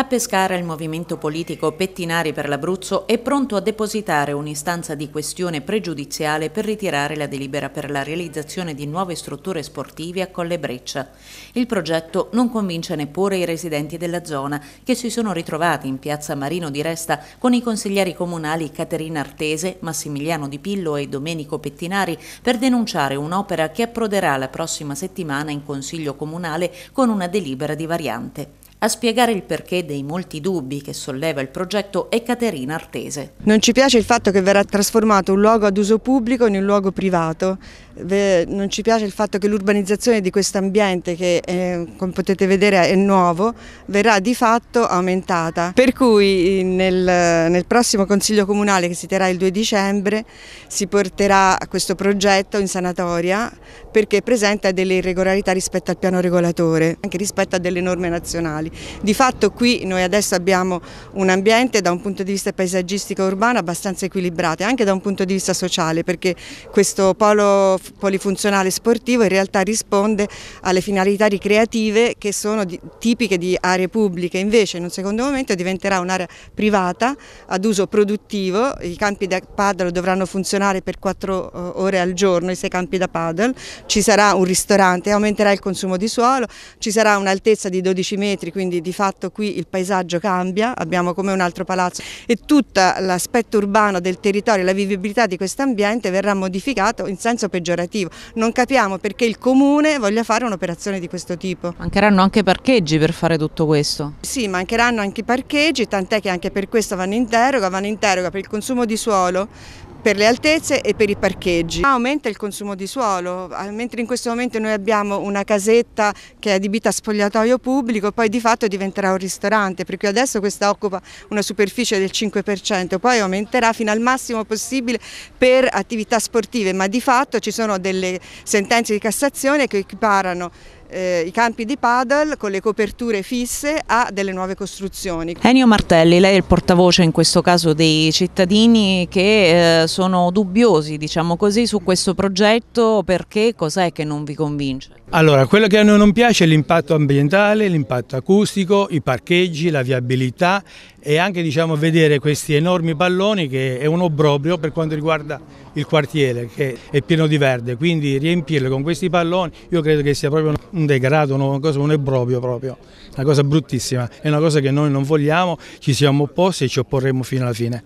A Pescara il movimento politico Pettinari per l'Abruzzo è pronto a depositare un'istanza di questione pregiudiziale per ritirare la delibera per la realizzazione di nuove strutture sportive a Colle Breccia. Il progetto non convince neppure i residenti della zona che si sono ritrovati in piazza Marino di Resta con i consiglieri comunali Caterina Artese, Massimiliano Di Pillo e Domenico Pettinari per denunciare un'opera che approderà la prossima settimana in Consiglio Comunale con una delibera di variante. A spiegare il perché dei molti dubbi che solleva il progetto è Caterina Artese. Non ci piace il fatto che verrà trasformato un luogo ad uso pubblico in un luogo privato, non ci piace il fatto che l'urbanizzazione di questo ambiente che eh, come potete vedere è nuovo verrà di fatto aumentata. Per cui nel, nel prossimo Consiglio Comunale che si terrà il 2 dicembre si porterà questo progetto in sanatoria perché presenta delle irregolarità rispetto al piano regolatore, anche rispetto a delle norme nazionali naturali. Di fatto qui noi adesso abbiamo un ambiente da un punto di vista paesaggistico urbano abbastanza equilibrato e anche da un punto di vista sociale perché questo polo polifunzionale sportivo in realtà risponde alle finalità ricreative che sono di, tipiche di aree pubbliche, invece in un secondo momento diventerà un'area privata ad uso produttivo, i campi da paddle dovranno funzionare per quattro eh, ore al giorno, i 6 campi da paddle, ci sarà un ristorante, aumenterà il consumo di suolo, ci sarà un'altezza di 12 metri, quindi di fatto qui il paesaggio cambia, abbiamo come un altro palazzo e tutto l'aspetto urbano del territorio, la vivibilità di questo ambiente verrà modificato in senso peggiorativo. Non capiamo perché il comune voglia fare un'operazione di questo tipo. Mancheranno anche parcheggi per fare tutto questo? Sì, mancheranno anche i parcheggi, tant'è che anche per questo vanno in deroga, vanno in deroga per il consumo di suolo, per le altezze e per i parcheggi. Ah, aumenta il consumo di suolo, ah, mentre in questo momento noi abbiamo una casetta che è adibita a spogliatoio pubblico, poi di fatto diventerà un ristorante, perché adesso questa occupa una superficie del 5%, poi aumenterà fino al massimo possibile per attività sportive, ma di fatto ci sono delle sentenze di Cassazione che equiparano eh, i campi di paddle con le coperture fisse a delle nuove costruzioni. Ennio Martelli, lei è il portavoce in questo caso dei cittadini che eh, sono dubbiosi diciamo così, su questo progetto perché cos'è che non vi convince? Allora, quello che a noi non piace è l'impatto ambientale, l'impatto acustico, i parcheggi, la viabilità e anche diciamo, vedere questi enormi palloni che è un obbrobrio per quanto riguarda il quartiere che è pieno di verde, quindi riempirlo con questi palloni io credo che sia proprio un degrado, una cosa, un obbrobrio proprio, una cosa bruttissima, è una cosa che noi non vogliamo, ci siamo opposti e ci opporremo fino alla fine.